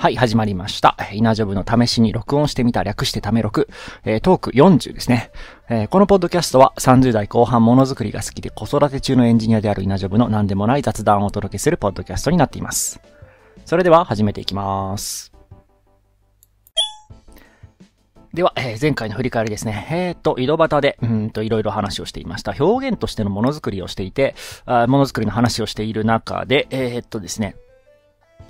はい、始まりました。イナジョブの試しに録音してみた略してため録、えー、トーク40ですね、えー、このポッドキャストは30代後半ものづくりが好きで子育て中のエンジニアであるイナジョブの何でもない雑談をお届けするポッドキャストになっています。それでは始めていきます。では、えー、前回の振り返りですね。えっ、ー、と、井戸端で、うんと、いろいろ話をしていました。表現としてのものづくりをしていて、あものづくりの話をしている中で、えー、っとですね、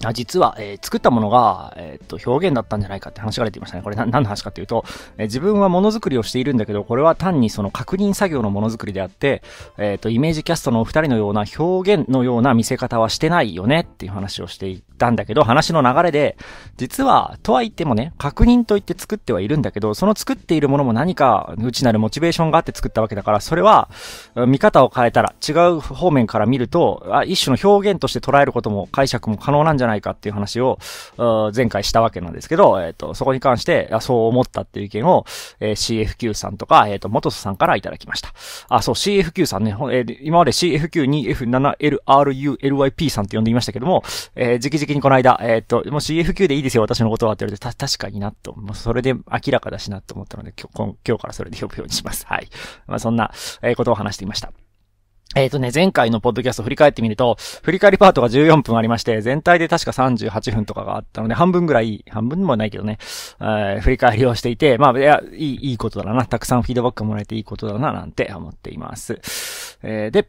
あ実は、えー、作ったものが、えー、っと、表現だったんじゃないかって話が出ていましたね。これ何の話かっていうと、えー、自分はものづくりをしているんだけど、これは単にその確認作業のものづくりであって、えっと、イメージキャストのお二人のような表現のような見せ方はしてないよねっていう話をしていたんだけど、話の流れで、実は、とは言ってもね、確認と言って作ってはいるんだけど、その作っているものも何か内なるモチベーションがあって作ったわけだから、それは、見方を変えたら、違う方面から見ると、あ一種の表現として捉えることも解釈も可能なんじゃないないかっていう話を、前回したわけなんですけど、えっ、ー、と、そこに関して、そう思ったっていう意見を、えー、CFQ さんとか、えっ、ー、と、元さんからいただきました。あ、そう、CFQ さんね、えー、今まで CFQ に F7LRULYP さんって呼んでいましたけども、えー、直々にこの間、えっ、ー、と、もう CFQ でいいですよ、私のことはって言われて、た、確かになと、もうそれで明らかだしなと思ったので、今日、今日からそれで呼ぶようにします。はい。まあ、そんな、えー、ことを話していました。えっ、ー、とね、前回のポッドキャスト振り返ってみると、振り返りパートが14分ありまして、全体で確か38分とかがあったので、半分ぐらい、半分もないけどね、えー、振り返りをしていて、まあ、いや、いい、いいことだな、たくさんフィードバックもらえていいことだな、なんて思っています。えー、で、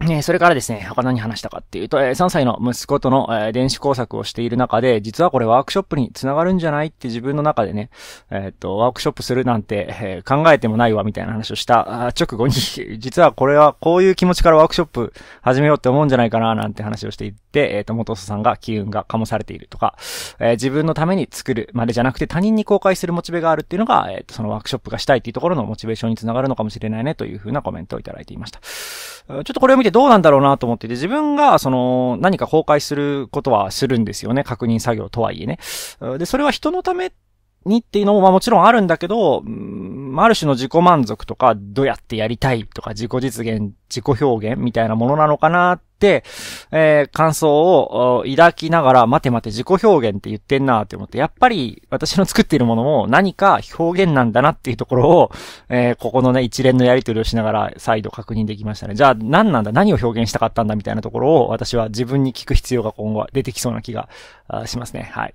えそれからですね、他何話したかっていうと、え3歳の息子との、え電子工作をしている中で、実はこれワークショップに繋がるんじゃないって自分の中でね、えっ、と、ワークショップするなんて、え考えてもないわみたいな話をした直後に、実はこれはこういう気持ちからワークショップ始めようって思うんじゃないかななんて話をしていて、えっ、と、元祖さんが機運が醸されているとか、え自分のために作るまでじゃなくて他人に公開するモチベがあるっていうのが、えっ、と、そのワークショップがしたいっていうところのモチベーションに繋がるのかもしれないねというふうなコメントをいただいていました。ちょっとこれを見てどうなんだろうなと思ってて、自分が、その、何か崩壊することはするんですよね。確認作業とはいえね。で、それは人のためってにっていうのも、まあもちろんあるんだけど、ある種の自己満足とか、どうやってやりたいとか、自己実現、自己表現みたいなものなのかなって、えー、感想を抱きながら、待て待て自己表現って言ってんなって思って、やっぱり私の作っているものも何か表現なんだなっていうところを、えー、ここのね、一連のやり取りをしながら再度確認できましたね。じゃあ何なんだ何を表現したかったんだみたいなところを私は自分に聞く必要が今後は出てきそうな気がしますね。はい。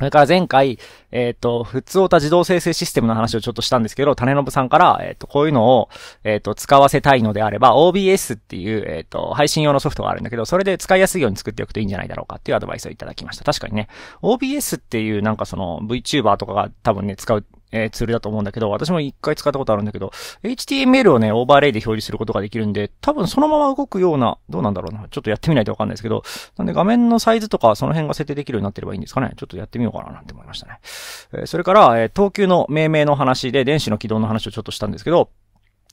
それから前回、えっ、ー、と、普通オタ自動生成システムの話をちょっとしたんですけど、種信さんから、えっ、ー、と、こういうのを、えっ、ー、と、使わせたいのであれば、OBS っていう、えっ、と、配信用のソフトがあるんだけど、それで使いやすいように作っておくといいんじゃないだろうかっていうアドバイスをいただきました。確かにね、OBS っていうなんかその VTuber とかが多分ね、使うえー、ツールだと思うんだけど、私も一回使ったことあるんだけど、HTML をね、オーバーレイで表示することができるんで、多分そのまま動くような、どうなんだろうな。ちょっとやってみないとわかんないですけど、なんで画面のサイズとかその辺が設定できるようになってればいいんですかね。ちょっとやってみようかななんて思いましたね。えー、それから、えー、等級の命名の話で電子の起動の話をちょっとしたんですけど、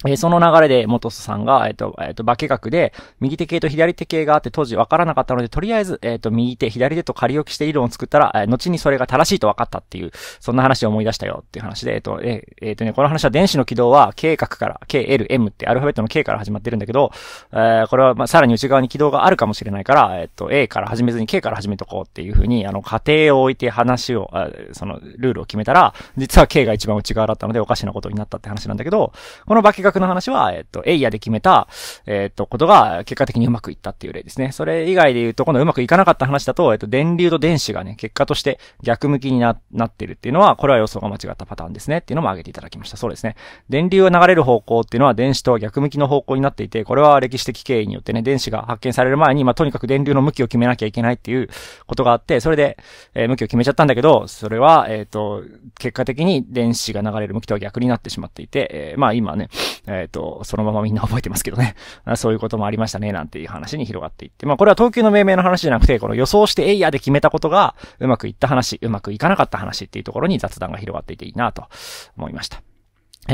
えー、その流れで、元祖さんが、えっ、ー、と、えっ、ー、と、化学で、右手系と左手系があって、当時分からなかったので、とりあえず、えっ、と、右手、左手と仮置きして理論を作ったら、え後にそれが正しいと分かったっていう、そんな話を思い出したよっていう話で、えっ、と、ええっ、とね、この話は電子の軌道は、K 角から、K、L、M ってアルファベットの K から始まってるんだけど、えこれは、まさらに内側に軌道があるかもしれないから、えっ、と、A から始めずに K から始めとこうっていうふうに、あの、過程を置いて話を、その、ルールを決めたら、実は K が一番内側だったので、おかしなことになったって話なんだけど、この化学の話は、えっ、と、エイヤで決めた、えっ、と、ことが結果的にうまくいったっていう例ですね。それ以外で言うと、このうまくいかなかった話だと、えっ、と、電流と電子がね、結果として逆向きにな、なってるっていうのは、これは予想が間違ったパターンですねっていうのも挙げていただきました。そうですね。電流が流れる方向っていうのは電子と逆向きの方向になっていて、これは歴史的経緯によってね、電子が発見される前に、まあ、とにかく電流の向きを決めなきゃいけないっていうことがあって、それで、えー、向きを決めちゃったんだけど、それは、えっ、ー、と、結果的に電子が流れる向きとは逆になってしまっていて、えー、まあ今ね、えっ、ー、と、そのままみんな覚えてますけどね。そういうこともありましたね、なんていう話に広がっていって。まあこれは東急の命名の話じゃなくて、この予想してエイヤーで決めたことが、うまくいった話、うまくいかなかった話っていうところに雑談が広がっていていいなと思いました。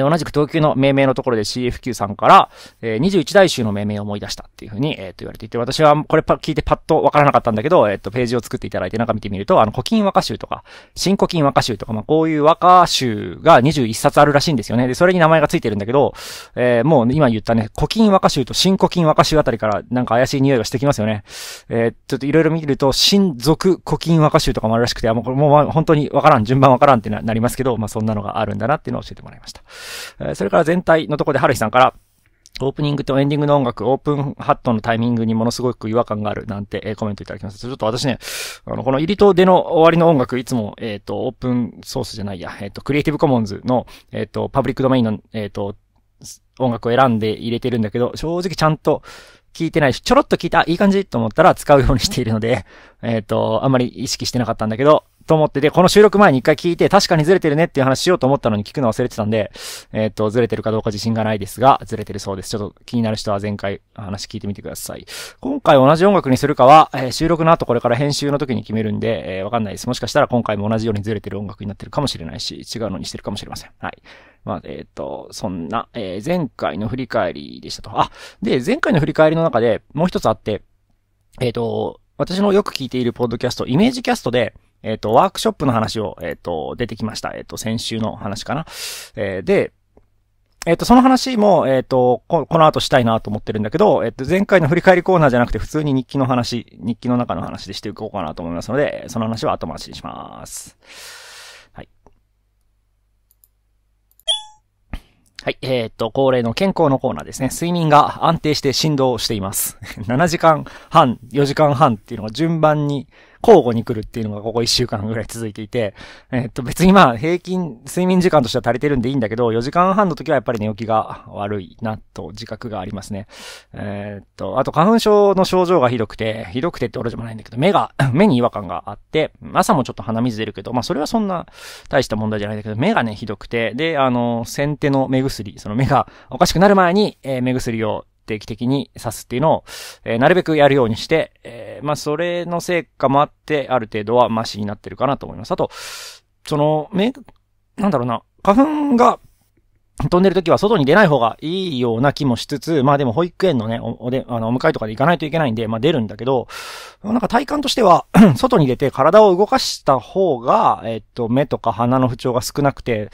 同じく東急の命名のところで CFQ さんから、えー、21代衆の命名を思い出したっていうふうに、えー、と言われていて、私はこれパ聞いてパッとわからなかったんだけど、えっ、ー、と、ページを作っていただいて中見てみると、あの、古今和歌集とか、新古今和歌集とか、まあ、こういう和歌集が21冊あるらしいんですよね。で、それに名前がついてるんだけど、えー、もう今言ったね、古今和歌集と新古今和歌集あたりからなんか怪しい匂いがしてきますよね。えー、ちょっといろいろ見ると、新俗古今和歌集とかもあるらしくて、あもうこれもう本当にわからん、順番わからんってなりますけど、まあ、そんなのがあるんだなっていうのを教えてもらいました。えそれから全体のところで、春日さんから、オープニングとエンディングの音楽、オープンハットのタイミングにものすごく違和感があるなんて、えー、コメントいただきました。ちょっと私ね、あの、この入りと出の終わりの音楽、いつも、えっ、ー、と、オープンソースじゃないや、えっ、ー、と、クリエイティブコモンズの、えっ、と、パブリックドメインの、えっ、と、音楽を選んで入れてるんだけど、正直ちゃんと聞いてないし、ちょろっと聞いた、いい感じと思ったら使うようにしているので、えっ、と、あんまり意識してなかったんだけど、と思って、で、この収録前に一回聞いて、確かにずれてるねっていう話しようと思ったのに聞くの忘れてたんで、えっ、と、ずれてるかどうか自信がないですが、ずれてるそうです。ちょっと気になる人は前回話聞いてみてください。今回同じ音楽にするかは、えー、収録の後これから編集の時に決めるんで、えー、わかんないです。もしかしたら今回も同じようにずれてる音楽になってるかもしれないし、違うのにしてるかもしれません。はい。まあ、えっ、と、そんな、えー、前回の振り返りでしたと。あ、で、前回の振り返りの中でもう一つあって、えっ、と、私のよく聞いているポッドキャスト、イメージキャストで、えっ、ー、と、ワークショップの話を、えっ、ー、と、出てきました。えっ、と、先週の話かな。えで、えっ、と、その話も、えっ、とこ、この後したいなと思ってるんだけど、えっ、と、前回の振り返りコーナーじゃなくて、普通に日記の話、日記の中の話でしていこうかなと思いますので、その話は後回しにします。はい。えー、っと、恒例の健康のコーナーですね。睡眠が安定して振動しています。7 時間半、4時間半っていうのが順番に交互に来るっていうのがここ1週間ぐらい続いていて、えっと別にまあ平均睡眠時間としては足りてるんでいいんだけど、4時間半の時はやっぱり寝起きが悪いなと自覚がありますね。えっと、あと花粉症の症状がひどくて、ひどくてって俺じゃないんだけど、目が、目に違和感があって、朝もちょっと鼻水出るけど、まあそれはそんな大した問題じゃないんだけど、目がね、ひどくて、で、あの、先手の目薬、その目がおかしくなる前に、えー、目薬を定期的に刺すっていうのを、えー、なるべくやるようにして、えー、まあ、それの成果もあって、ある程度はマシになってるかなと思います。あと、その、め、なんだろうな、花粉が飛んでる時は外に出ない方がいいような気もしつつ、まあでも保育園のね、おで、あの、お迎えとかで行かないといけないんで、まあ出るんだけど、なんか体感としては 外に出て体を動かした方が、えっと、目とか鼻の不調が少なくて、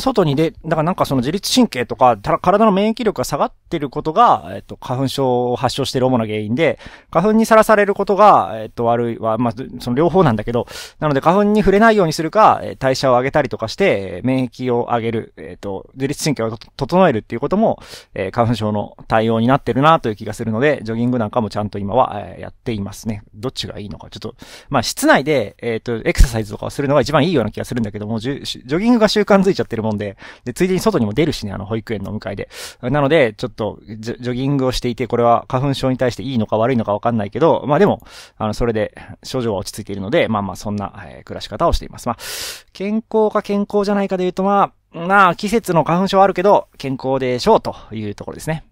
外に出、だからなんかその自律神経とか、体の免疫力が下がってることが、えっと、花粉症を発症している主な原因で、花粉にさらされることが、えっと、悪いは、まあ、その両方なんだけど、なので花粉に触れないようにするか、代謝を上げたりとかして、免疫を上げる、えっと、自律神経を整えるっていうことも、えー、花粉症の対応になってるなという気がするので、ジョギングなんかもちゃんと今は、えー、やっていますね。どっちがいいのか。ちょっと、まあ、室内で、えっ、ー、と、エクササイズとかをするのが一番いいような気がするんだけども、ジョギングが習慣づいちゃってるもんで、で、ついでに外にも出るしね、あの、保育園の迎えで。なので、ちょっとジ、ジョギングをしていて、これは花粉症に対していいのか悪いのかわかんないけど、まあでも、あの、それで症状は落ち着いているので、まあまあ、そんな、えー、暮らし方をしています。まあ、健康か健康じゃないかで言うと、まあ、まあ、季節の花粉症はあるけど、健康でしょうというところですね。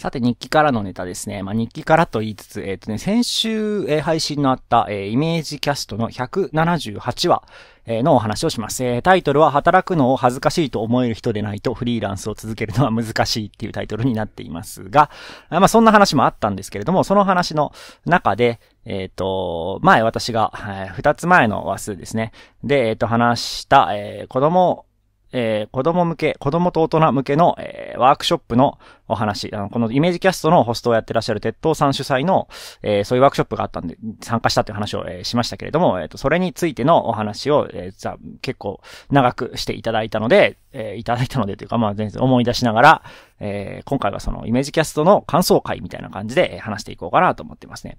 さて、日記からのネタですね。まあ、日記からと言いつつ、えっ、ー、とね、先週、えー、配信のあった、えー、イメージキャストの178話、えのお話をします。えタイトルは、働くのを恥ずかしいと思える人でないとフリーランスを続けるのは難しいっていうタイトルになっていますが、まあ、そんな話もあったんですけれども、その話の中で、えっ、ー、と、前私が、えー、2つ前の話数ですね。で、えっ、ー、と、話した、えー、子供えー、子供向け、子供と大人向けの、えー、ワークショップのお話、あの、このイメージキャストのホストをやってらっしゃる鉄塔さん主催の、えー、そういうワークショップがあったんで、参加したっていう話を、えー、しましたけれども、えっ、と、それについてのお話を、えー、結構長くしていただいたので、えいただいたのでというか、まあ、全然思い出しながら、え今回はそのイメージキャストの感想会みたいな感じで話していこうかなと思ってますね。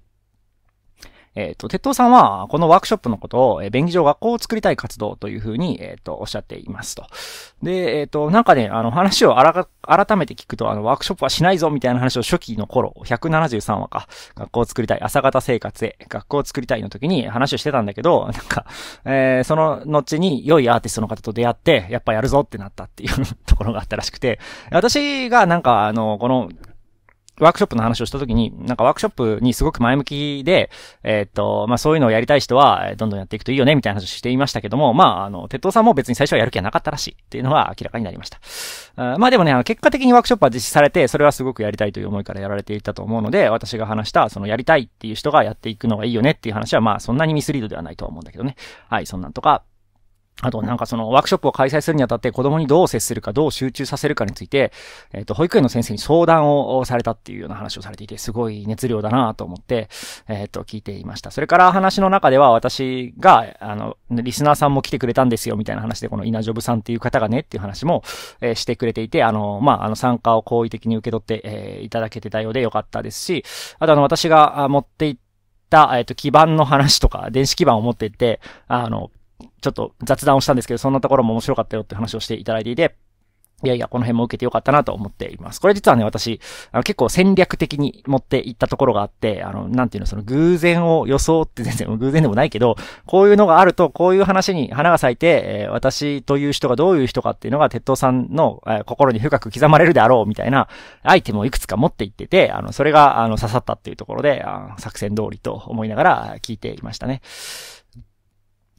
えっ、ー、と、鉄道さんは、このワークショップのことを、えー、便宜上学校を作りたい活動というふうに、えっ、ー、と、おっしゃっていますと。で、えっ、と、なんかね、あの、話をあら改めて聞くと、あの、ワークショップはしないぞ、みたいな話を初期の頃、173話か、学校を作りたい、朝方生活へ、学校を作りたいの時に話をしてたんだけど、なんか、えその後に良いアーティストの方と出会って、やっぱやるぞってなったっていう ところがあったらしくて、私がなんか、あの、この、ワークショップの話をした時に、なんかワークショップにすごく前向きで、えー、っと、まあ、そういうのをやりたい人は、どんどんやっていくといいよね、みたいな話をしていましたけども、まあ、あの、鉄道さんも別に最初はやる気はなかったらしいっていうのは明らかになりました。あまあ、でもね、あの、結果的にワークショップは実施されて、それはすごくやりたいという思いからやられていたと思うので、私が話した、そのやりたいっていう人がやっていくのがいいよねっていう話は、まあ、そんなにミスリードではないとは思うんだけどね。はい、そんなんとか、あと、なんかそのワークショップを開催するにあたって子供にどう接するか、どう集中させるかについて、えっ、と、保育園の先生に相談をされたっていうような話をされていて、すごい熱量だなと思って、えっ、と、聞いていました。それから話の中では私が、あの、リスナーさんも来てくれたんですよ、みたいな話で、この稲ジョブさんっていう方がねっていう話も、えしてくれていて、あの、まあ、あの、参加を好意的に受け取って、えいただけてたようでよかったですし、あとあの、私が持っていった、えっ、と、基盤の話とか、電子基盤を持っていって、あの、ちょっと雑談をしたんですけど、そんなところも面白かったよって話をしていただいていて、いやいや、この辺も受けてよかったなと思っています。これ実はね、私、あの結構戦略的に持っていったところがあって、あの、なんていうの、その偶然を装って全然偶然でもないけど、こういうのがあると、こういう話に花が咲いて、えー、私という人がどういう人かっていうのが、鉄道さんの、えー、心に深く刻まれるであろうみたいなアイテムをいくつか持っていってて、あの、それが、あの、刺さったっていうところで、あ作戦通りと思いながら聞いていましたね。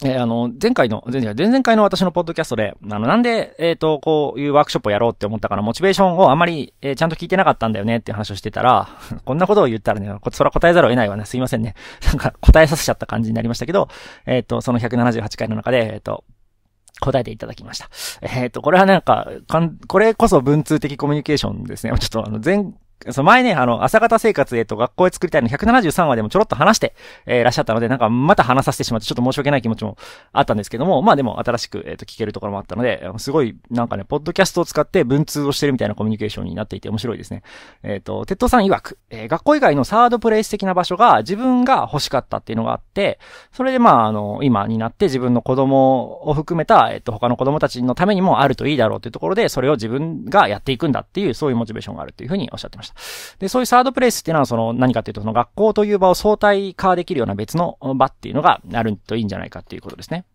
えー、あの、前回の、前々前々回の私のポッドキャストで、あの、なんで、えっ、ー、と、こういうワークショップをやろうって思ったから、モチベーションをあまり、えー、ちゃんと聞いてなかったんだよねって話をしてたら、こんなことを言ったらね、こそら答えざるを得ないわね。すいませんね。なんか、答えさせちゃった感じになりましたけど、えっ、ー、と、その178回の中で、えっ、と、答えていただきました。えっ、ー、と、これはなんか、かん、これこそ文通的コミュニケーションですね。ちょっとあの、前、そう、前ね、あの、朝方生活、えっと、学校へ作りたいの173話でもちょろっと話して、えー、らっしゃったので、なんか、また話させてしまって、ちょっと申し訳ない気持ちもあったんですけども、まあでも、新しく、えっ、ー、と、聞けるところもあったので、すごい、なんかね、ポッドキャストを使って文通をしてるみたいなコミュニケーションになっていて面白いですね。えっ、ー、と、テッドさん曰く、えー、学校以外のサードプレイス的な場所が自分が欲しかったっていうのがあって、それでまあ、あの、今になって自分の子供を含めた、えっ、と、他の子供たちのためにもあるといいだろうというところで、それを自分がやっていくんだっていう、そういうモチベーションがあるっていうふうにおっしゃってました。。で、そういうサードプレイスっていうのは、その何かっていうと、その学校という場を相対化できるような別の場っていうのがあるといいんじゃないかっていうことですね。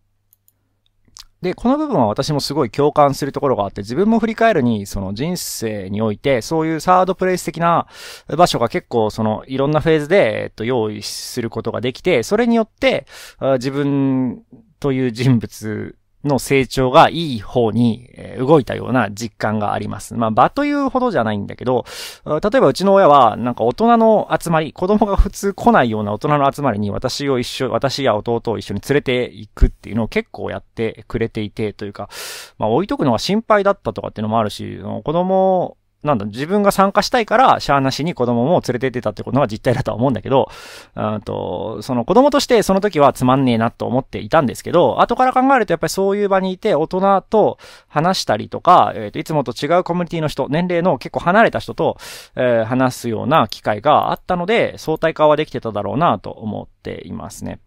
で、この部分は私もすごい共感するところがあって、自分も振り返るに、その人生において、そういうサードプレイス的な場所が結構、その、いろんなフェーズで、えっと、用意することができて、それによって、自分という人物の成長がいい方に動いたような実感があります。まあ場というほどじゃないんだけど、例えばうちの親はなんか大人の集まり、子供が普通来ないような大人の集まりに私を一緒、私や弟を一緒に連れて行くっていうのを結構やってくれていてというか、まあ置いとくのが心配だったとかっていうのもあるし、子供なんだ、自分が参加したいから、シャアなしに子供も連れてってたってことが実態だとは思うんだけど、うんと、その子供としてその時はつまんねえなと思っていたんですけど、後から考えるとやっぱりそういう場にいて、大人と話したりとか、えっ、ー、と、いつもと違うコミュニティの人、年齢の結構離れた人と、えー、話すような機会があったので、相対化はできてただろうなと思っていますね。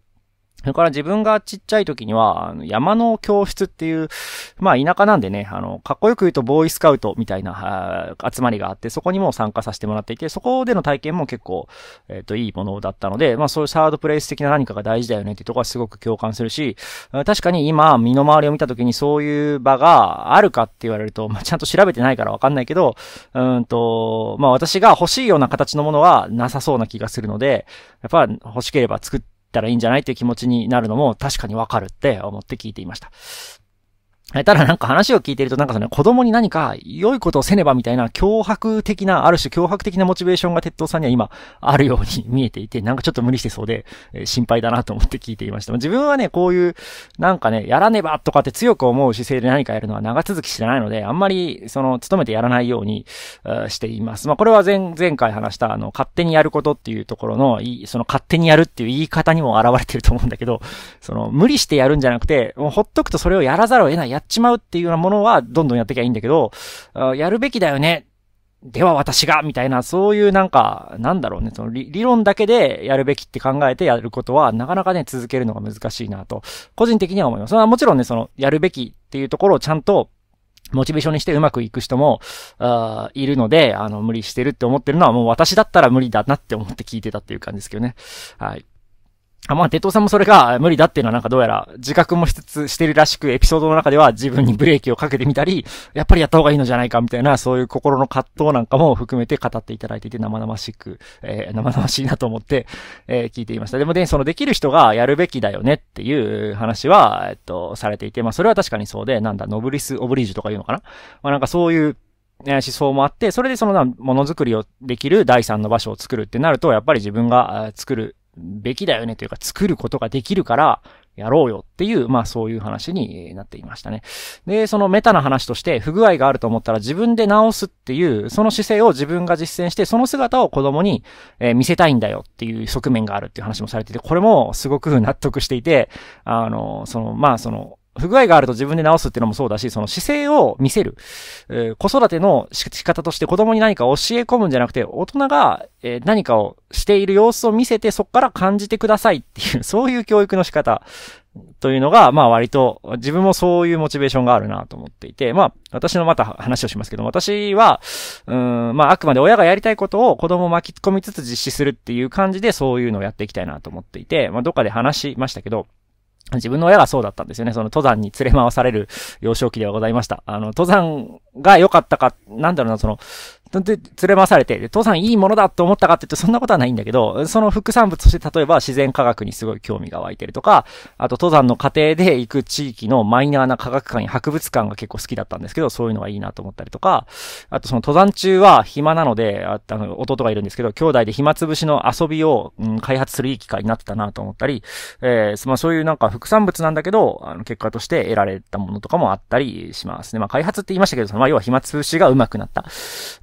それから自分がちっちゃい時には、あの山の教室っていう、まあ田舎なんでね、あの、かっこよく言うとボーイスカウトみたいな集まりがあって、そこにも参加させてもらっていて、そこでの体験も結構、えっ、ー、と、いいものだったので、まあそういうサードプレイス的な何かが大事だよねっていうところはすごく共感するし、確かに今、身の回りを見た時にそういう場があるかって言われると、まあちゃんと調べてないからわかんないけど、うんと、まあ私が欲しいような形のものはなさそうな気がするので、やっぱ欲しければ作って、ったらいいんじゃないという気持ちになるのも確かにわかるって思って聞いていました。ただなんか話を聞いてるとなんかその子供に何か良いことをせねばみたいな脅迫的な、ある種脅迫的なモチベーションが鉄道さんには今あるように見えていて、なんかちょっと無理してそうで、え心配だなと思って聞いていました。自分はね、こういうなんかね、やらねばとかって強く思う姿勢で何かやるのは長続きしてないので、あんまりその努めてやらないようにしています。まあこれは前、前回話したあの勝手にやることっていうところの、その勝手にやるっていう言い方にも現れてると思うんだけど、その無理してやるんじゃなくて、もうほっとくとそれをやらざるを得ないやっちまうっていうようなものはどんどんやってきゃいいんだけど、やるべきだよね。では私がみたいな、そういうなんか、なんだろうね、その理論だけでやるべきって考えてやることは、なかなかね、続けるのが難しいなと、個人的には思います。それはもちろんね、その、やるべきっていうところをちゃんと、モチベーションにしてうまくいく人も、あいるので、あの、無理してるって思ってるのはもう私だったら無理だなって思って聞いてたっていう感じですけどね。はい。あまあ、鉄道さんもそれが無理だっていうのはなんかどうやら自覚もしつつしてるらしく、エピソードの中では自分にブレーキをかけてみたり、やっぱりやった方がいいのじゃないかみたいな、そういう心の葛藤なんかも含めて語っていただいていて生々しく、えー、生々しいなと思って、えー、聞いていました。でもね、そのできる人がやるべきだよねっていう話は、えっと、されていて、まあ、それは確かにそうで、なんだ、ノブリス・オブリージュとか言うのかなまあ、なんかそういう、思想もあって、それでそのな、ものづくりをできる第三の場所を作るってなると、やっぱり自分が作るべきだよねというか作ることができるから、やろうよっていう、まあそういう話になっていましたね。で、そのメタな話として、不具合があると思ったら自分で直すっていう、その姿勢を自分が実践して、その姿を子供に、え見せたいんだよっていう側面があるっていう話もされてて、これもすごく納得していて、あの、その、まあその、不具合があると自分で直すっていうのもそうだし、その姿勢を見せる。えー、子育ての仕方として子供に何か教え込むんじゃなくて、大人が、えー、何かをしている様子を見せて、そこから感じてくださいっていう、そういう教育の仕方というのが、まあ割と、自分もそういうモチベーションがあるなと思っていて、まあ、私のまた話をしますけども、私は、うん、まああくまで親がやりたいことを子供を巻き込みつつ実施するっていう感じで、そういうのをやっていきたいなと思っていて、まあどっかで話しましたけど、自分の親がそうだったんですよね。その登山に連れ回される幼少期ではございました。あの、登山が良かったか、なんだろうな、その、で、連れ回されて、登山いいものだと思ったかって言ってそんなことはないんだけど、その副産物として例えば自然科学にすごい興味が湧いてるとか、あと登山の過程で行く地域のマイナーな科学館や博物館が結構好きだったんですけど、そういうのはいいなと思ったりとか、あとその登山中は暇なので、ああの、弟がいるんですけど、兄弟で暇つぶしの遊びを、うん、開発するいい機会になってたなと思ったり、えー、まあそういうなんか副産物なんだけど、あの、結果として得られたものとかもあったりしますね。まあ、開発って言いましたけど、その、まあ、要は暇つぶしが上手くなった。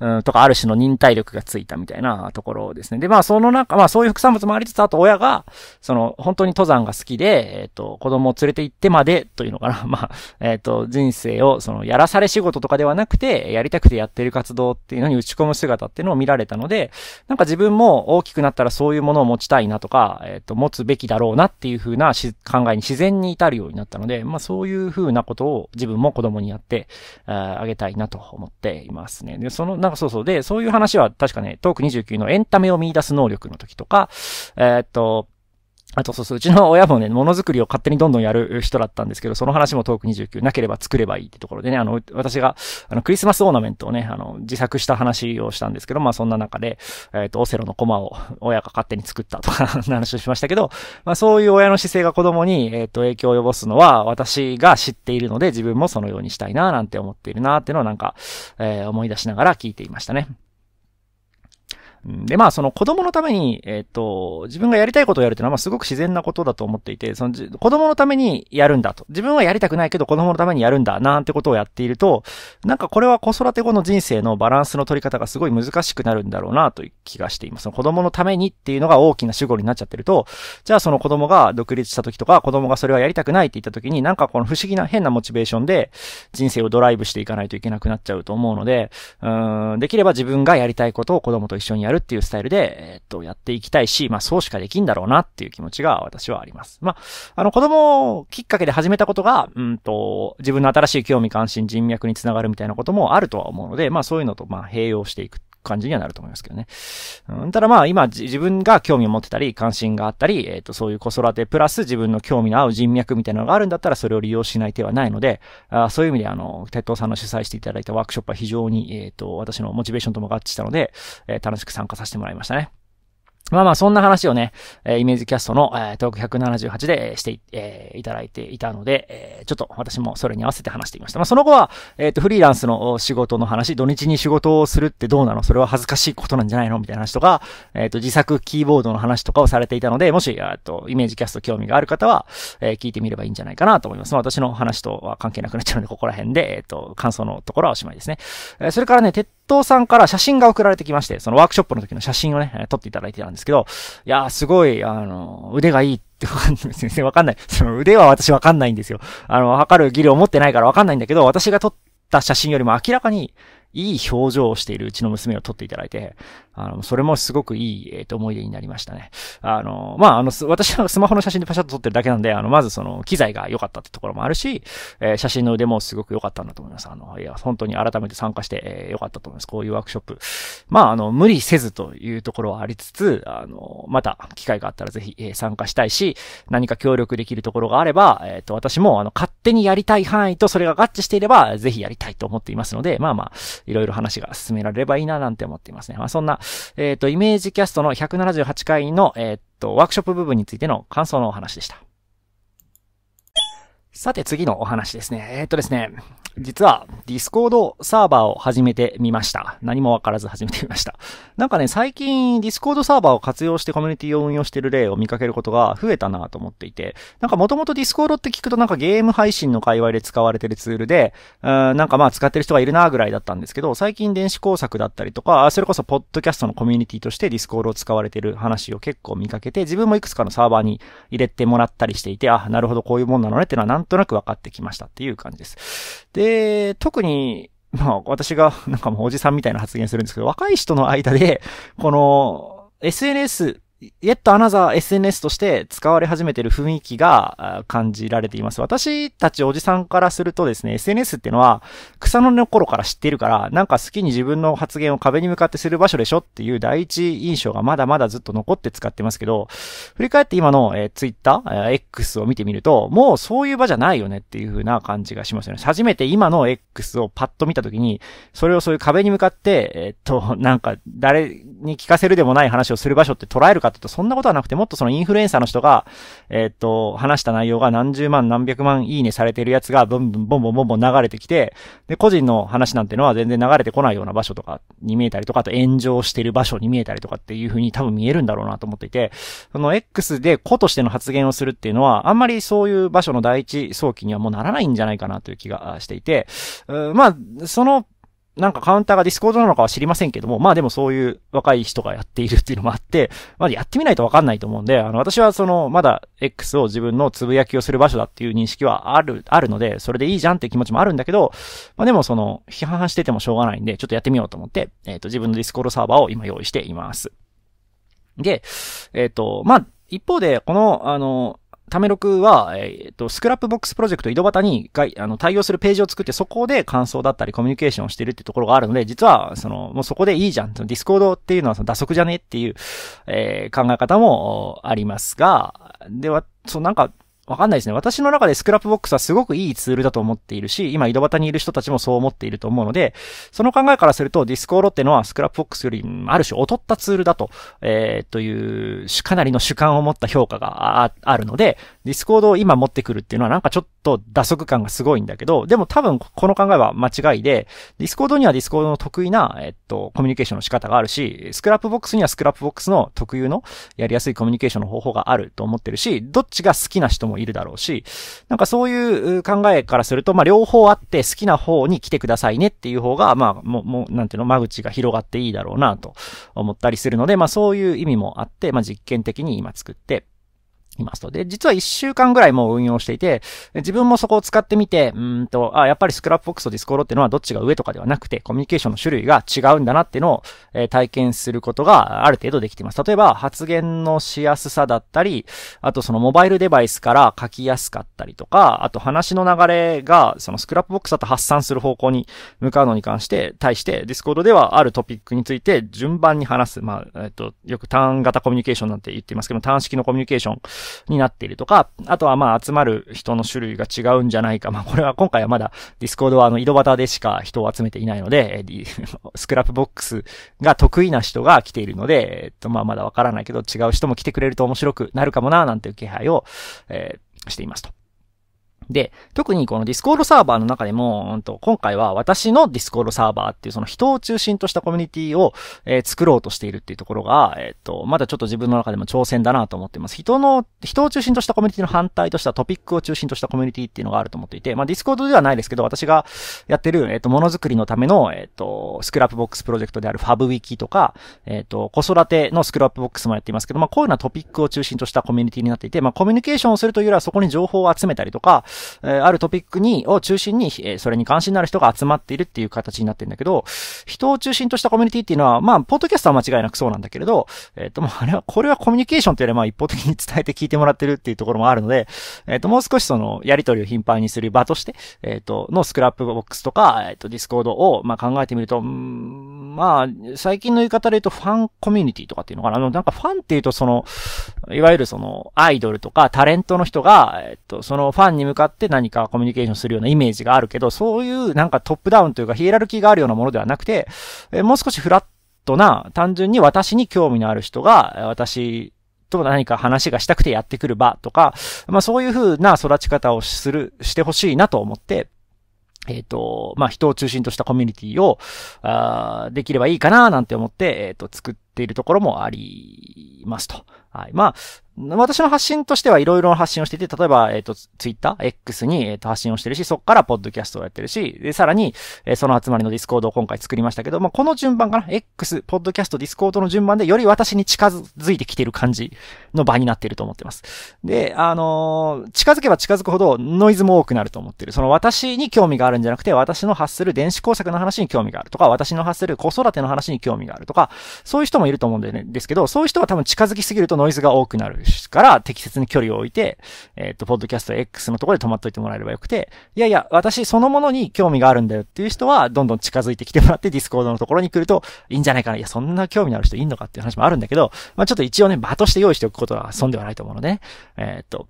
うん、とか、ある種の忍耐力がついたみたいなところですね。で、まあ、その中、まあ、そういう副産物もありつつ、あと親が、その、本当に登山が好きで、えっ、ー、と、子供を連れて行ってまで、というのかな。まあ、えっ、ー、と、人生を、その、やらされ仕事とかではなくて、やりたくてやってる活動っていうのに打ち込む姿っていうのを見られたので、なんか自分も大きくなったらそういうものを持ちたいなとか、えっ、ー、と、持つべきだろうなっていう風な考えにに自然に至るようになったので、まあそういうふうなことを自分も子供にやってあげたいなと思っていますね。で、その、なんかそうそう。で、そういう話は確かね、トーク29のエンタメを見出す能力の時とか、えー、っと、あとそうそう、うちの親もね、ものづくりを勝手にどんどんやる人だったんですけど、その話もトーク29、なければ作ればいいってところでね、あの、私が、あの、クリスマスオーナメントをね、あの、自作した話をしたんですけど、まあそんな中で、えっ、ー、と、オセロのコマを親が勝手に作ったとか話をしましたけど、まあそういう親の姿勢が子供に、えっ、ー、と、影響を及ぼすのは、私が知っているので、自分もそのようにしたいな、なんて思っているな、っていうのをなんか、えー、思い出しながら聞いていましたね。で、まあ、その子供のために、えっ、と、自分がやりたいことをやるっていうのは、まあ、すごく自然なことだと思っていて、その、子供のためにやるんだと。自分はやりたくないけど、子供のためにやるんだ、なんてことをやっていると、なんかこれは子育て後の人生のバランスの取り方がすごい難しくなるんだろうな、という気がしています。その子供のためにっていうのが大きな主語になっちゃってると、じゃあその子供が独立した時とか、子供がそれはやりたくないって言った時に、なんかこの不思議な変なモチベーションで、人生をドライブしていかないといけなくなっちゃうと思うので、うん、できれば自分がやりたいことを子供と一緒にやるやるっていうスタイルで、えっと、やっていきたいし、まあそうしかできんだろうなっていう気持ちが私はあります。まあ、あの子供をきっかけで始めたことが、うんと、自分の新しい興味関心人脈につながるみたいなこともあるとは思うので、まあそういうのとまあ併用していく感じにはなると思いますけどね。うん、ただまあ今自分が興味を持ってたり、関心があったり、えっ、ー、と、そういう子育てプラス自分の興味の合う人脈みたいなのがあるんだったらそれを利用しない手はないので、あそういう意味であの、鉄道さんの主催していただいたワークショップは非常に、えっ、ー、と、私のモチベーションとも合致したので、えー、楽しく参加させてもらいましたね。まあまあ、そんな話をね、えー、イメージキャストの、えー、トーク178で、して、えー、いただいていたので、えー、ちょっと私もそれに合わせて話していました。まあ、その後は、えっ、ー、と、フリーランスの仕事の話、土日に仕事をするってどうなのそれは恥ずかしいことなんじゃないのみたいな話とか、えっ、ー、と、自作キーボードの話とかをされていたので、もし、えっと、イメージキャスト興味がある方は、えー、聞いてみればいいんじゃないかなと思います。まあ、私の話とは関係なくなっちゃうので、ここら辺で、えっ、と、感想のところはおしまいですね。えー、それからね、藤さんから写真が送られてきまして、そのワークショップの時の写真をね、撮っていただいてたんですけど、いやー、すごい、あの、腕がいいってわかんない。全然わかんない。その腕は私わかんないんですよ。あの、測る技量持ってないからわかんないんだけど、私が撮った写真よりも明らかに、いい表情をしているうちの娘を撮っていただいて、あの、それもすごくいい、えっ、ー、と、思い出になりましたね。あの、まあ、あの、私はスマホの写真でパシャッと撮ってるだけなんで、あの、まずその、機材が良かったってところもあるし、えー、写真の腕もすごく良かったんだと思います。あの、いや、本当に改めて参加して、えー、良かったと思います。こういうワークショップ。まあ、あの、無理せずというところはありつつ、あの、また、機会があったらぜひ、えー、参加したいし、何か協力できるところがあれば、えっ、ー、と、私も、あの、勝手にやりたい範囲とそれが合致していれば、ぜひやりたいと思っていますので、まあまあ、いろいろ話が進められればいいななんて思っていますね。まあ、そんな、えっ、ー、と、イメージキャストの178回の、えっ、ー、と、ワークショップ部分についての感想のお話でした。さて次のお話ですね。えー、っとですね、実はディスコードサーバーを始めてみました。何もわからず始めてみました。なんかね、最近ディスコードサーバーを活用してコミュニティを運用してる例を見かけることが増えたなと思っていて、なんかもともとディスコードって聞くとなんかゲーム配信の界隈で使われてるツールで、うん、なんかまあ使ってる人がいるなぐらいだったんですけど、最近電子工作だったりとか、それこそポッドキャストのコミュニティとしてディスコードを使われてる話を結構見かけて、自分もいくつかのサーバーに入れてもらったりしていて、あ、なるほどこういうもんなのねってのはなんとなく分かってきましたっていう感じです。で、特に、まあ、私が、なんかもうおじさんみたいな発言するんですけど、若い人の間で、この、SNS えっとアナザー SNS として使われ始めてる雰囲気が感じられています。私たちおじさんからするとですね、SNS っていうのは草の根の頃から知っているから、なんか好きに自分の発言を壁に向かってする場所でしょっていう第一印象がまだまだずっと残って使ってますけど、振り返って今の、えー、Twitter、え X を見てみると、もうそういう場じゃないよねっていう風な感じがしますよね。初めて今の X をパッと見た時に、それをそういう壁に向かって、えー、っと、なんか誰に聞かせるでもない話をする場所って捉えるかっていうと、そんなことはなくて、もっとそのインフルエンサーの人が、えー、っと、話した内容が何十万何百万いいねされてるやつが、ブンブンボンボンボンボン流れてきて、で、個人の話なんてのは全然流れてこないような場所とかに見えたりとか、あと炎上してる場所に見えたりとかっていう風に多分見えるんだろうなと思っていて、その X で子としての発言をするっていうのは、あんまりそういう場所の第一早期にはもうならないんじゃないかなという気がしていて、うまあ、その、なんかカウンターがディスコードなのかは知りませんけども、まあでもそういう若い人がやっているっていうのもあって、まあやってみないとわかんないと思うんで、あの私はその、まだ X を自分のつぶやきをする場所だっていう認識はある、あるので、それでいいじゃんっていう気持ちもあるんだけど、まあでもその、批判しててもしょうがないんで、ちょっとやってみようと思って、えっ、ー、と自分のディスコードサーバーを今用意しています。で、えっ、ー、と、まあ、一方で、この、あの、ためロクは、えっ、ー、と、スクラップボックスプロジェクト井戸端にがあの対応するページを作って、そこで感想だったりコミュニケーションをしてるってところがあるので、実は、その、もうそこでいいじゃん。ディスコードっていうのはその打足じゃねっていう、えー、考え方もありますが、では、そうなんか、わかんないですね。私の中でスクラップボックスはすごくいいツールだと思っているし、今井戸端にいる人たちもそう思っていると思うので、その考えからするとディスコードってのはスクラップボックスよりある種劣ったツールだと、えー、という、かなりの主観を持った評価があるので、ディスコードを今持ってくるっていうのはなんかちょっと打足感がすごいんだけど、でも多分この考えは間違いで、ディスコードにはディスコードの得意な、えっと、コミュニケーションの仕方があるし、スクラップボックスにはスクラップボックスの特有のやりやすいコミュニケーションの方法があると思ってるし、どっちが好きな人もいるだろうし、なんかそういう考えからすると、まあ両方あって好きな方に来てくださいねっていう方が、まあもう、もう、なんていうの、間口が広がっていいだろうなと思ったりするので、まあそういう意味もあって、まあ実験的に今作って、いますと。で、実は一週間ぐらいもう運用していて、自分もそこを使ってみて、うんと、あ、やっぱりスクラップボックスとディスコードっていうのはどっちが上とかではなくて、コミュニケーションの種類が違うんだなっていうのを、えー、体験することがある程度できています。例えば、発言のしやすさだったり、あとそのモバイルデバイスから書きやすかったりとか、あと話の流れが、そのスクラップボックスだと発散する方向に向かうのに関して、対して、ディスコードではあるトピックについて順番に話す。まあ、えっ、ー、と、よくターン型コミュニケーションなんて言っていますけど、ターン式のコミュニケーションになっているとか、あとはまあ集まる人の種類が違うんじゃないか。まあこれは今回はまだディスコードはあの井戸端でしか人を集めていないので、スクラップボックスが得意な人が来ているので、えっとまあまだわからないけど違う人も来てくれると面白くなるかもななんていう気配を、えー、していますと。で、特にこのディスコードサーバーの中でも、うんと、今回は私のディスコードサーバーっていうその人を中心としたコミュニティを、えー、作ろうとしているっていうところが、えっ、と、まだちょっと自分の中でも挑戦だなと思ってます。人の、人を中心としたコミュニティの反対としたトピックを中心としたコミュニティっていうのがあると思っていて、まあディスコードではないですけど、私がやってる、えっ、と、ものづくりのための、えっ、と、スクラップボックスプロジェクトであるファブウィキとか、えっ、と、子育てのスクラップボックスもやっていますけど、まあこういうようなトピックを中心としたコミュニティになっていて、まあコミュニケーションをするというよりはそこに情報を集めたりとか、えー、あるトピックに、を中心に、えー、それに関心のある人が集まっているっていう形になってるんだけど、人を中心としたコミュニティっていうのは、まあ、ポッドキャストは間違いなくそうなんだけれど、えっ、ー、と、もうあれは、これはコミュニケーションというよりは、まあ、一方的に伝えて聞いてもらってるっていうところもあるので、えっ、ー、と、もう少しその、やりとりを頻繁にする場として、えっ、と、のスクラップボックスとか、えっ、と、ディスコードを、まあ、考えてみると、んまあ、最近の言い方で言うと、ファンコミュニティとかっていうのかな。あの、なんかファンっていうと、その、いわゆるその、アイドルとか、タレントの人が、えっ、と、そのファンに向かっって何かコミュニケーションするようなイメージがあるけど、そういうなんかトップダウンというかヒエラルキーがあるようなものではなくて、えもう少しフラットな、単純に私に興味のある人が、私と何か話がしたくてやってくる場とか、まあそういう風な育ち方をする、してほしいなと思って、えっ、ー、と、まあ、人を中心としたコミュニティを、あできればいいかななんて思って、えっ、ー、と、作っているところもありますと。はい。まあ、私の発信としてはいろいろな発信をしてて、例えば、えっ、ー、と、ツイッター X に、えっ、ー、と、発信をしてるし、そこからポッドキャストをやってるし、で、さらに、えー、その集まりのディスコードを今回作りましたけど、まあ、この順番かな ?X、ポッドキャスト、ディスコードの順番で、より私に近づいてきてる感じの場になっていると思ってます。で、あの近づけば近づくほどノイズも多くなると思ってる。その私に興味があるんじゃなくて、私の発する電子工作の話に興味があるとか、私の発する子育ての話に興味があるとか、そういう人もいると思うんですけど、そういう人は多分近づきすぎるとノイズが多くなる。から適切に距離を置いて、えっ、ー、と、ポッドキャスト X のところで止まっといてもらえればよくて、いやいや、私そのものに興味があるんだよっていう人は、どんどん近づいてきてもらって、ディスコードのところに来ると、いいんじゃないかな。いや、そんな興味のある人いんのかっていう話もあるんだけど、まあちょっと一応ね、場として用意しておくことは損ではないと思うので、ね、えっ、ー、と、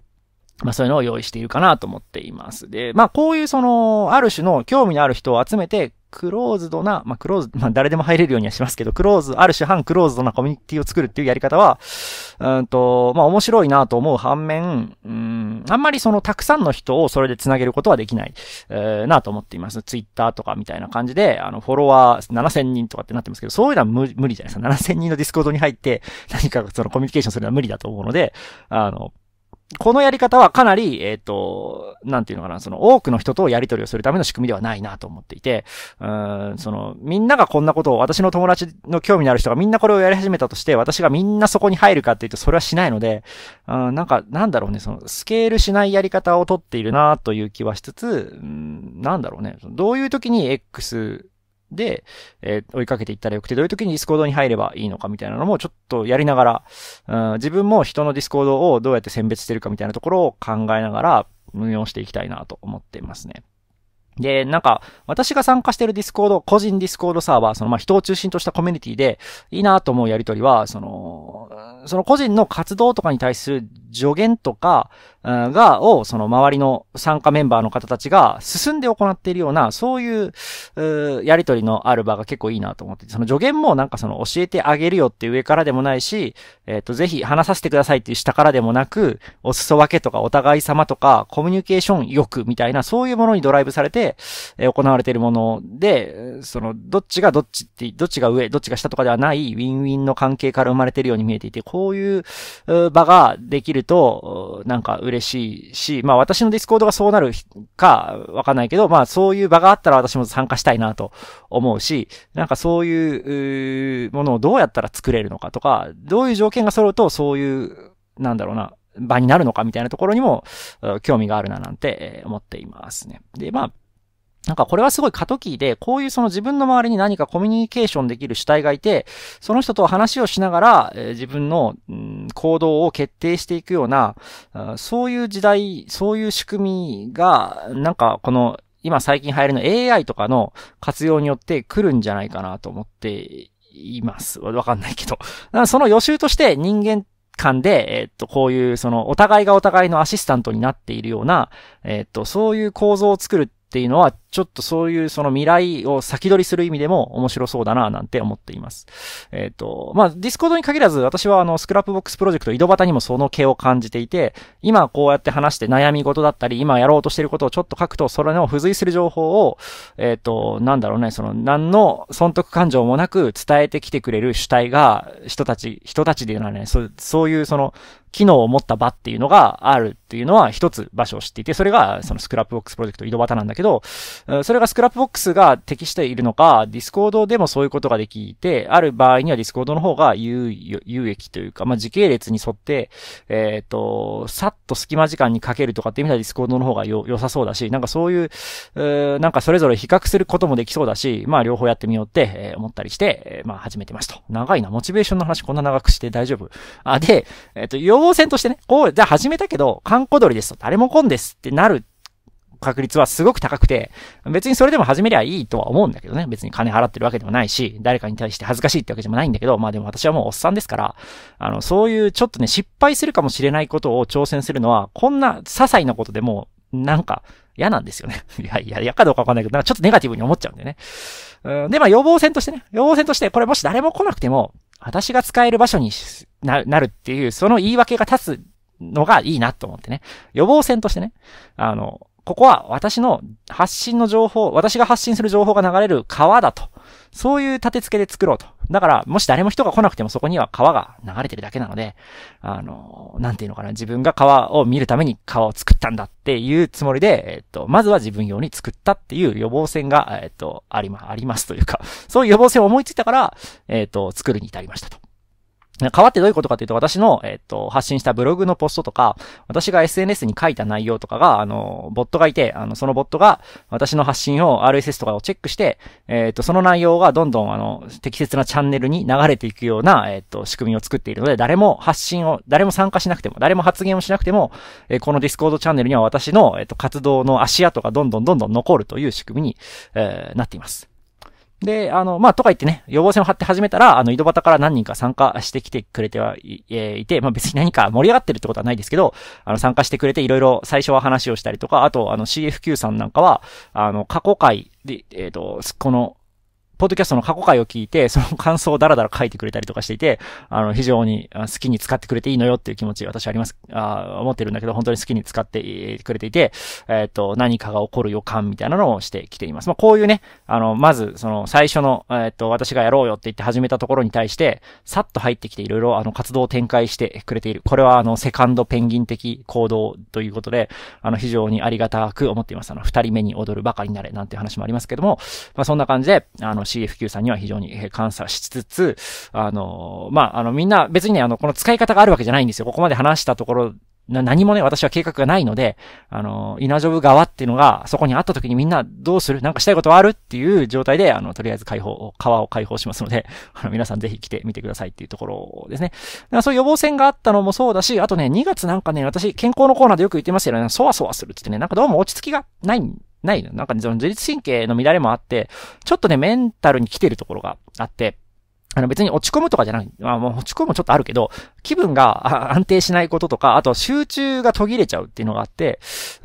まあそういうのを用意しているかなと思っています。で、まあこういうその、ある種の興味のある人を集めて、クローズドな、まあクローズ、まあ誰でも入れるようにはしますけど、クローズ、ある種反クローズドなコミュニティを作るっていうやり方は、うんと、まあ面白いなと思う反面、うん、あんまりそのたくさんの人をそれで繋げることはできない、えー、なと思っています。ツイッターとかみたいな感じで、あの、フォロワー7000人とかってなってますけど、そういうのは無理じゃないですか。7000人のディスコードに入って、何かそのコミュニケーションするのは無理だと思うので、あの、このやり方はかなり、えっ、ー、と、なんていうのかな、その多くの人とやり取りをするための仕組みではないなと思っていて、うん、その、みんながこんなことを、私の友達の興味のある人がみんなこれをやり始めたとして、私がみんなそこに入るかっていうと、それはしないので、うん、なんか、なんだろうね、その、スケールしないやり方をとっているなという気はしつつ、うん、なんだろうね、どういう時に X で、えー、追いかけていったらよくて、どういう時にディスコードに入ればいいのかみたいなのもちょっとやりながら、うん、自分も人のディスコードをどうやって選別してるかみたいなところを考えながら運用していきたいなと思っていますね。で、なんか、私が参加してるディスコード、個人ディスコードサーバー、その、まあ、人を中心としたコミュニティで、いいなと思うやりとりは、その、その個人の活動とかに対する助言とか、が、を、その周りの参加メンバーの方たちが進んで行っているような、そういう、うやりとりのある場が結構いいなと思って、その助言もなんかその教えてあげるよって上からでもないし、えっ、ー、と、ぜひ話させてくださいっていう下からでもなく、お裾分けとかお互い様とか、コミュニケーション欲みたいな、そういうものにドライブされて、え行われているもので、その、どっちがどっちって、どっちが上、どっちが下とかではない、ウィンウィンの関係から生まれているように見えていて、こういう場ができるると、なんか嬉しいし、まあ私のディスコードがそうなるかわかんないけど、まあそういう場があったら私も参加したいなと思うし、なんかそういうものをどうやったら作れるのかとか、どういう条件が揃うとそういう、なんだろうな、場になるのかみたいなところにも興味があるななんて思っていますね。で、まあ、なんかこれはすごい過渡期で、こういうその自分の周りに何かコミュニケーションできる主体がいて、その人と話をしながら、えー、自分の、うん、行動を決定していくような、そういう時代、そういう仕組みが、なんかこの今最近流行りの AI とかの活用によって来るんじゃないかなと思っています。わかんないけど。その予習として人間間で、えー、っと、こういう、その、お互いがお互いのアシスタントになっているような、えー、っと、そういう構造を作るっていうのは、ちょっとそういうその未来を先取りする意味でも面白そうだな、なんて思っています。えっ、ー、と、まあ、ディスコードに限らず、私はあの、スクラップボックスプロジェクト井戸端にもその毛を感じていて、今こうやって話して悩み事だったり、今やろうとしていることをちょっと書くと、それの付随する情報を、えっ、ー、と、なんだろうね、その、何の損得感情もなく伝えてきてくれる主体が、人たち、人たちでいうのはね、そう、そういうその、機能を持った場っていうのがあるっていうのは一つ場所を知っていて、それがそのスクラップボックスプロジェクト井戸端なんだけど、それがスクラップボックスが適しているのか、ディスコードでもそういうことができて、ある場合にはディスコードの方が有益というか、まあ、時系列に沿って、えっ、ー、と、さっと隙間時間にかけるとかって意味ではディスコードの方が良さそうだし、なんかそういう、うなんかそれぞれ比較することもできそうだし、まあ両方やってみようって、え思ったりして、えまあ始めてますと。長いな、モチベーションの話こんな長くして大丈夫。あ、で、えっ、ー、と、予防箋としてね、こう、じゃあ始めたけど、観光鳥ですと、誰も来んですってなる確率はすごく高くて、別にそれでも始めりゃいいとは思うんだけどね。別に金払ってるわけでもないし、誰かに対して恥ずかしいってわけでもないんだけど、まあでも私はもうおっさんですから、あの、そういうちょっとね、失敗するかもしれないことを挑戦するのは、こんな些細なことでも、なんか、嫌なんですよね。いや、いや、嫌かどうかわかんないけど、なんかちょっとネガティブに思っちゃうんだよね。うん、で、まあ予防線としてね、予防線として、これもし誰も来なくても、私が使える場所になるっていう、その言い訳が立つのがいいなと思ってね。予防線としてね。あの、ここは私の発信の情報、私が発信する情報が流れる川だとそういう立て付けで作ろうと。だから、もし誰も人が来なくてもそこには川が流れてるだけなので、あの、なんていうのかな、自分が川を見るために川を作ったんだっていうつもりで、えっと、まずは自分用に作ったっていう予防線が、えっと、ありま、ありますというか、そういう予防線を思いついたから、えっと、作るに至りましたと。変わってどういうことかというと、私の、えっ、と、発信したブログのポストとか、私が SNS に書いた内容とかが、あの、ボットがいて、あの、そのボットが、私の発信を RSS とかをチェックして、えっ、と、その内容がどんどん、あの、適切なチャンネルに流れていくような、えっ、と、仕組みを作っているので、誰も発信を、誰も参加しなくても、誰も発言をしなくても、えこのディスコードチャンネルには私の、えっ、と、活動の足跡がどんどんどんどん残るという仕組みに、えなっています。で、あの、まあ、とか言ってね、予防線を張って始めたら、あの、井戸端から何人か参加してきてくれてはい、えいて、まあ、別に何か盛り上がってるってことはないですけど、あの、参加してくれていろいろ最初は話をしたりとか、あと、あの、CFQ さんなんかは、あの、過去会で、えっ、ー、と、この、ポッドキャストの過去回を聞いて、その感想をダラダラ書いてくれたりとかしていて、あの、非常に好きに使ってくれていいのよっていう気持ち、私はあります、あ思ってるんだけど、本当に好きに使ってくれていて、えっ、ー、と、何かが起こる予感みたいなのをしてきています。まあ、こういうね、あの、まず、その、最初の、えっ、ー、と、私がやろうよって言って始めたところに対して、さっと入ってきていろいろ、あの、活動を展開してくれている。これは、あの、セカンドペンギン的行動ということで、あの、非常にありがたく思っています。あの、二人目に踊るバカになれなんて話もありますけども、まあ、そんな感じで、あの、CFQ さんには非常に感謝しつつ、あの、まあ、あのみんな別にね、あの、この使い方があるわけじゃないんですよ。ここまで話したところな、何もね、私は計画がないので、あの、稲ジョブ側っていうのが、そこにあった時にみんなどうするなんかしたいことはあるっていう状態で、あの、とりあえず解放、川を解放しますので、あの、皆さんぜひ来てみてくださいっていうところですね。だからそういう予防線があったのもそうだし、あとね、2月なんかね、私、健康のコーナーでよく言ってますよね、そわそわするってってね、なんかどうも落ち着きがないないの。なんか、ね、その自律神経の乱れもあって、ちょっとね、メンタルに来てるところがあって、あの別に落ち込むとかじゃない。まあもう落ち込むもちょっとあるけど、気分が安定しないこととか、あと集中が途切れちゃうっていうのがあって、そ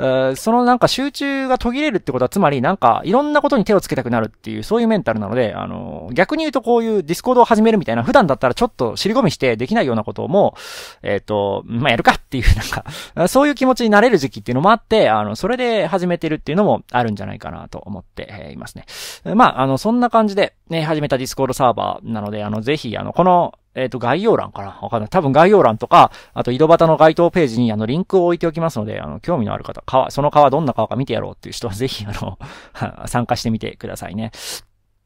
のなんか集中が途切れるってことは、つまりなんかいろんなことに手をつけたくなるっていう、そういうメンタルなので、あの、逆に言うとこういうディスコードを始めるみたいな、普段だったらちょっと尻込みしてできないようなことも、えっ、ー、と、まあ、やるかっていう、なんか そういう気持ちになれる時期っていうのもあって、あの、それで始めてるっていうのもあるんじゃないかなと思っていますね。まあ、あの、そんな感じで、ね、始めたディスコードサーバーなので、あの、ぜひ、あの、この、えっ、ー、と、概要欄かなわかんない。多分概要欄とか、あと井戸端の該当ページにあのリンクを置いておきますので、あの、興味のある方、川、その川どんな川か見てやろうっていう人は ぜひ、あの、参加してみてくださいね。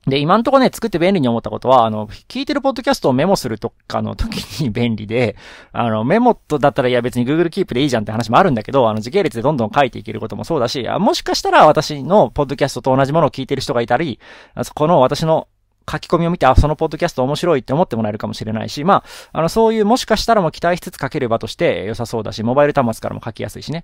で、今んとこね、作って便利に思ったことは、あの、聞いてるポッドキャストをメモするとかの時に便利で、あの、メモとだったらいや別に Google Keep でいいじゃんって話もあるんだけど、あの、時系列でどんどん書いていけることもそうだし、もしかしたら私のポッドキャストと同じものを聞いてる人がいたり、そこの私の書き込みを見て、あ、そのポッドキャスト面白いって思ってもらえるかもしれないし、まあ、あの、そういうもしかしたらも期待しつつ書ける場として良さそうだし、モバイル端末からも書きやすいしね。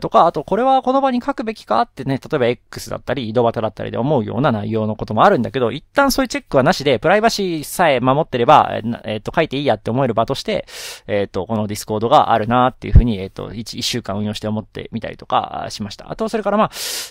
とか、あと、これはこの場に書くべきかってね、例えば X だったり、井戸端だったりで思うような内容のこともあるんだけど、一旦そういうチェックはなしで、プライバシーさえ守ってれば、えっ、と、書いていいやって思える場として、えっ、と、このディスコードがあるなっていうふうに、えっ、と、1、1週間運用して思ってみたりとかしました。あと、それからまあ、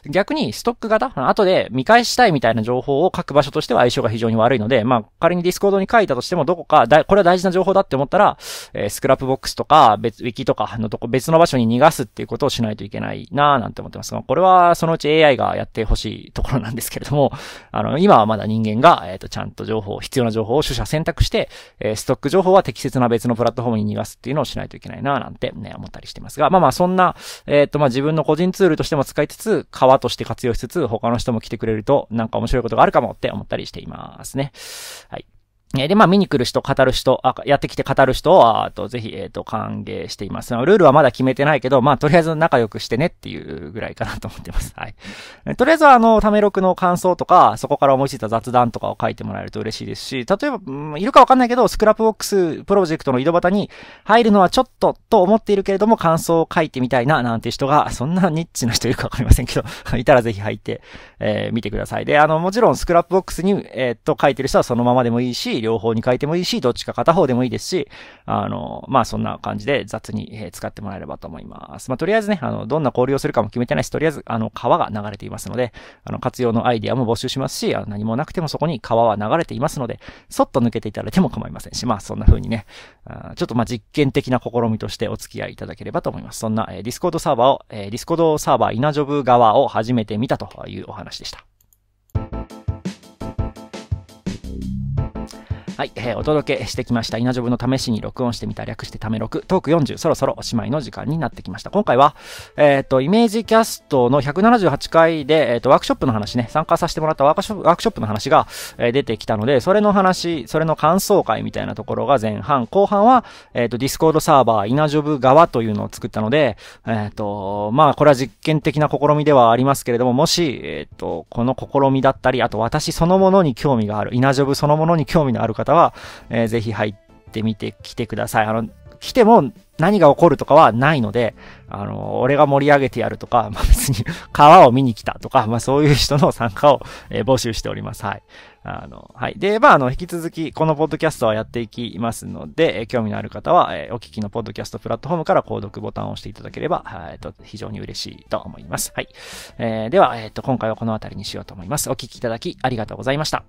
逆にストック型、後で見返したいみたいな情報を書く場所としては相性が非常にに悪いので、まあ、仮にディスコードに書いたとしても、どこか、だ、これは大事な情報だって思ったら、えー、スクラップボックスとか、別、ウィキとかのとこ、別の場所に逃がすっていうことをしないといけないなぁ、なんて思ってますが、これは、そのうち AI がやってほしいところなんですけれども、あの、今はまだ人間が、えっ、ー、と、ちゃんと情報、必要な情報を取捨選択して、えー、ストック情報は適切な別のプラットフォームに逃がすっていうのをしないといけないなぁ、なんてね、思ったりしてますが、まあまあ、そんな、えっ、ー、と、まあ自分の個人ツールとしても使いつつ、川として活用しつつ、他の人も来てくれると、なんか面白いことがあるかもって思ったりしています。ますね。はい。えで、まあ、見に来る人、語る人、あやってきて語る人は、あと、ぜひ、えっ、ー、と、歓迎しています。ルールはまだ決めてないけど、まあ、とりあえず仲良くしてねっていうぐらいかなと思ってます。はい。とりあえずは、あの、ためろくの感想とか、そこから思いついた雑談とかを書いてもらえると嬉しいですし、例えば、うん、いるかわかんないけど、スクラップボックスプロジェクトの井戸端に入るのはちょっとと思っているけれども、感想を書いてみたいな、なんて人が、そんなニッチな人いるかわかりませんけど、いたらぜひ入って、えー、見てください。で、あの、もちろん、スクラップボックスに、えっ、と、書いてる人はそのままでもいいし、両方に書いてもいいし、どっちか片方でもいいですし、あの、まあ、そんな感じで雑に、え使ってもらえればと思います。まあ、とりあえずね、あの、どんな交流をするかも決めてないし、とりあえず、あの、川が流れていますので、あの、活用のアイディアも募集しますし、あの何もなくてもそこに川は流れていますので、そっと抜けていただいても構いませんし、まあ、そんな風にね、あちょっとま、実験的な試みとしてお付き合いいただければと思います。そんな、えディスコードサーバーを、えディスコードサーバーイナジョブ側を始めてみたというお話でした。はい、えー、お届けしてきました。稲ジョブの試しに録音してみた略してため録、トーク40、そろそろおしまいの時間になってきました。今回は、えっ、ー、と、イメージキャストの178回で、えっ、ー、と、ワークショップの話ね、参加させてもらったワークショップ、ョップの話が、えー、出てきたので、それの話、それの感想会みたいなところが前半、後半は、えっ、ー、と、ディスコードサーバー、稲ジョブ側というのを作ったので、えっ、と、まあ、これは実験的な試みではありますけれども、もし、えっ、と、この試みだったり、あと私そのものに興味がある、稲ジョブそのものに興味のある方方は、えー、ぜひ入ってみてきてください。あの、来ても何が起こるとかはないので、あの、俺が盛り上げてやるとか、まあ、別に川を見に来たとか、まあ、そういう人の参加を、えー、募集しております。はい。あの、はい。で、まあ、あの、引き続き、このポッドキャストはやっていきますので、えー、興味のある方は、えー、お聞きのポッドキャストプラットフォームから購読ボタンを押していただければ、えっ、と、非常に嬉しいと思います。はい。えー、では、えっ、ー、と、今回はこの辺りにしようと思います。お聞きいただき、ありがとうございました。